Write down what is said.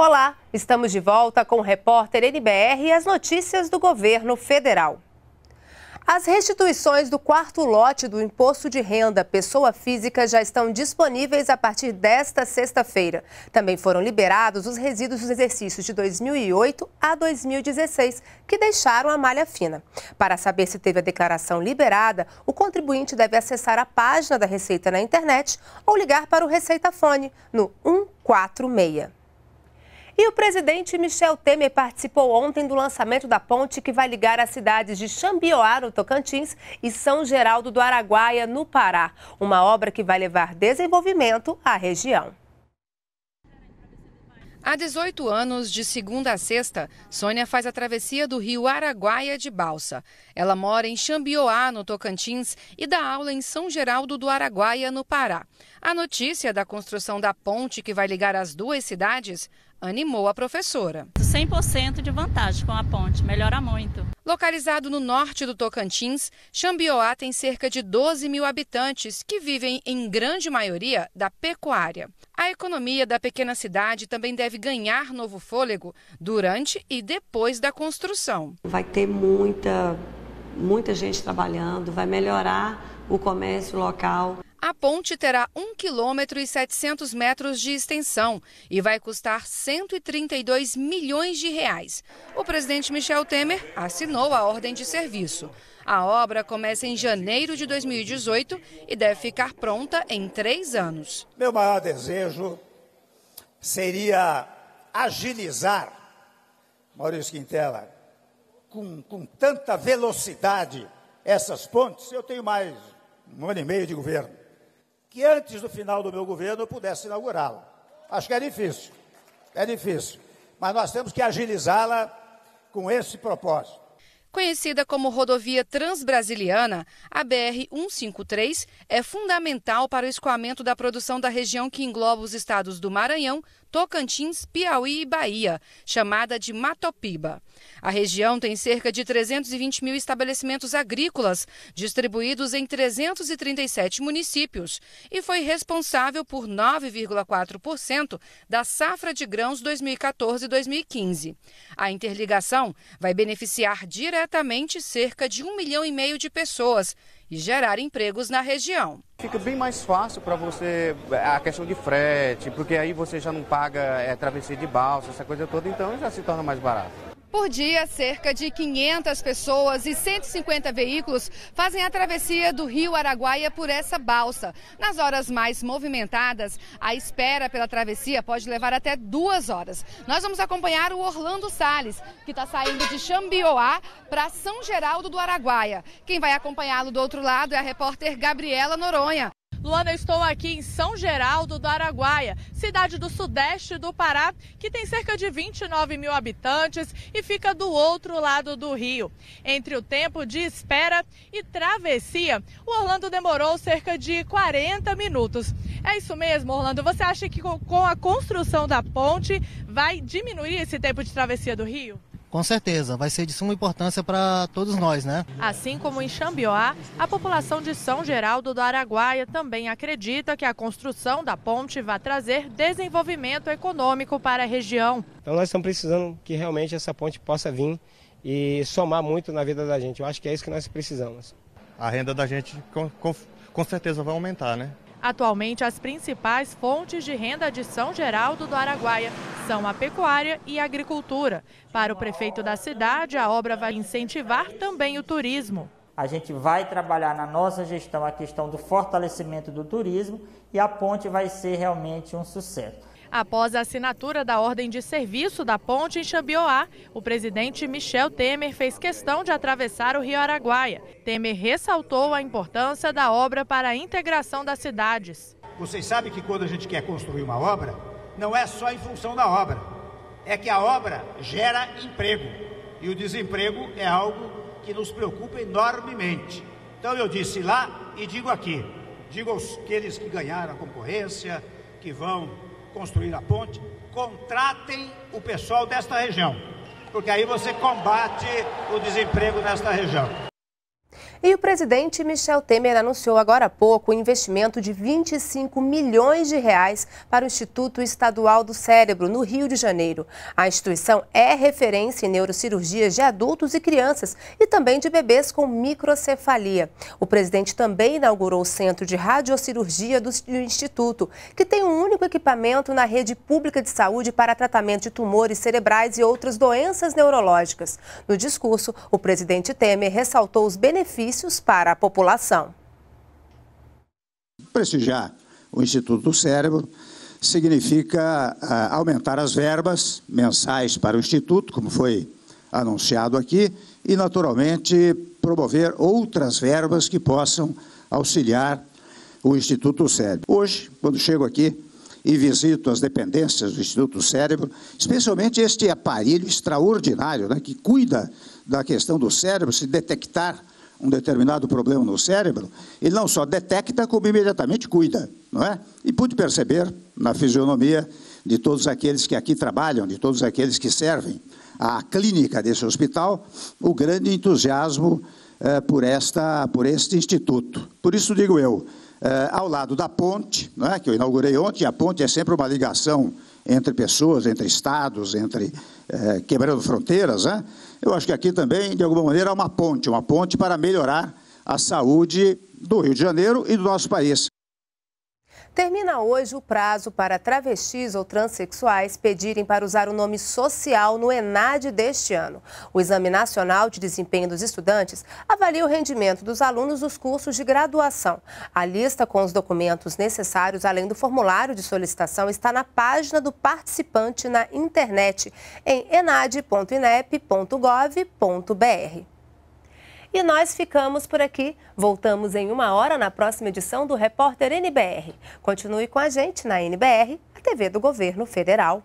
Olá, estamos de volta com o repórter NBR e as notícias do governo federal. As restituições do quarto lote do Imposto de Renda Pessoa Física já estão disponíveis a partir desta sexta-feira. Também foram liberados os resíduos dos exercícios de 2008 a 2016, que deixaram a malha fina. Para saber se teve a declaração liberada, o contribuinte deve acessar a página da Receita na internet ou ligar para o Receita Fone no 146. E o presidente Michel Temer participou ontem do lançamento da ponte que vai ligar as cidades de Xambioá, no Tocantins, e São Geraldo do Araguaia, no Pará. Uma obra que vai levar desenvolvimento à região. Há 18 anos, de segunda a sexta, Sônia faz a travessia do rio Araguaia de balsa. Ela mora em Xambioá, no Tocantins, e dá aula em São Geraldo do Araguaia, no Pará. A notícia da construção da ponte que vai ligar as duas cidades animou a professora. 100% de vantagem com a ponte, melhora muito. Localizado no norte do Tocantins, Xambioá tem cerca de 12 mil habitantes que vivem, em grande maioria, da pecuária. A economia da pequena cidade também deve ganhar novo fôlego durante e depois da construção. Vai ter muita, muita gente trabalhando, vai melhorar o comércio local. A ponte terá 1 km e 700 metros de extensão e vai custar 132 milhões de reais. O presidente Michel Temer assinou a ordem de serviço. A obra começa em janeiro de 2018 e deve ficar pronta em três anos. Meu maior desejo seria agilizar, Maurício Quintela, com, com tanta velocidade essas pontes. Eu tenho mais um ano e meio de governo que antes do final do meu governo eu pudesse inaugurá-la. Acho que é difícil, é difícil. Mas nós temos que agilizá-la com esse propósito. Conhecida como rodovia transbrasiliana, a BR-153 é fundamental para o escoamento da produção da região que engloba os estados do Maranhão, Tocantins, Piauí e Bahia, chamada de Matopiba. A região tem cerca de 320 mil estabelecimentos agrícolas, distribuídos em 337 municípios, e foi responsável por 9,4% da safra de grãos 2014-2015. A interligação vai beneficiar diretamente cerca de um milhão e meio de pessoas e gerar empregos na região. Fica bem mais fácil para você é, a questão de frete, porque aí você já não paga é, travessia de balsa, essa coisa toda, então já se torna mais barato. Por dia, cerca de 500 pessoas e 150 veículos fazem a travessia do Rio Araguaia por essa balsa. Nas horas mais movimentadas, a espera pela travessia pode levar até duas horas. Nós vamos acompanhar o Orlando Sales, que está saindo de Xambioá para São Geraldo do Araguaia. Quem vai acompanhá-lo do outro lado é a repórter Gabriela Noronha. Luana, eu estou aqui em São Geraldo do Araguaia, cidade do sudeste do Pará, que tem cerca de 29 mil habitantes e fica do outro lado do rio. Entre o tempo de espera e travessia, o Orlando demorou cerca de 40 minutos. É isso mesmo, Orlando? Você acha que com a construção da ponte vai diminuir esse tempo de travessia do rio? Com certeza, vai ser de suma importância para todos nós, né? Assim como em Xambioá, a população de São Geraldo do Araguaia também acredita que a construção da ponte vai trazer desenvolvimento econômico para a região. Então nós estamos precisando que realmente essa ponte possa vir e somar muito na vida da gente. Eu acho que é isso que nós precisamos. A renda da gente com, com, com certeza vai aumentar, né? Atualmente, as principais fontes de renda de São Geraldo do Araguaia são a pecuária e agricultura. Para o prefeito da cidade, a obra vai incentivar também o turismo. A gente vai trabalhar na nossa gestão a questão do fortalecimento do turismo e a ponte vai ser realmente um sucesso. Após a assinatura da ordem de serviço da ponte em Xambioá, o presidente Michel Temer fez questão de atravessar o rio Araguaia. Temer ressaltou a importância da obra para a integração das cidades. Vocês sabem que quando a gente quer construir uma obra, não é só em função da obra, é que a obra gera emprego e o desemprego é algo que nos preocupa enormemente. Então eu disse lá e digo aqui: digo aos aqueles que ganharam a concorrência, que vão construir a ponte, contratem o pessoal desta região, porque aí você combate o desemprego nesta região. E o presidente Michel Temer anunciou agora há pouco o um investimento de 25 milhões de reais para o Instituto Estadual do Cérebro, no Rio de Janeiro. A instituição é referência em neurocirurgias de adultos e crianças e também de bebês com microcefalia. O presidente também inaugurou o Centro de Radiocirurgia do Instituto, que tem um único equipamento na rede pública de saúde para tratamento de tumores cerebrais e outras doenças neurológicas. No discurso, o presidente Temer ressaltou os benefícios benefícios para a população. Prestigiar o Instituto do Cérebro significa ah, aumentar as verbas mensais para o Instituto, como foi anunciado aqui, e, naturalmente, promover outras verbas que possam auxiliar o Instituto do Cérebro. Hoje, quando chego aqui e visito as dependências do Instituto do Cérebro, especialmente este aparelho extraordinário né, que cuida da questão do cérebro, se detectar um determinado problema no cérebro, ele não só detecta, como imediatamente cuida, não é? E pude perceber na fisionomia de todos aqueles que aqui trabalham, de todos aqueles que servem à clínica desse hospital, o grande entusiasmo eh, por, esta, por este instituto. Por isso digo eu, eh, ao lado da ponte, não é? que eu inaugurei ontem, a ponte é sempre uma ligação entre pessoas, entre estados, entre é, quebrando fronteiras, né? eu acho que aqui também, de alguma maneira, há uma ponte, uma ponte para melhorar a saúde do Rio de Janeiro e do nosso país. Termina hoje o prazo para travestis ou transexuais pedirem para usar o nome social no ENAD deste ano. O Exame Nacional de Desempenho dos Estudantes avalia o rendimento dos alunos dos cursos de graduação. A lista com os documentos necessários, além do formulário de solicitação, está na página do participante na internet em enad.inep.gov.br. E nós ficamos por aqui. Voltamos em uma hora na próxima edição do Repórter NBR. Continue com a gente na NBR, a TV do Governo Federal.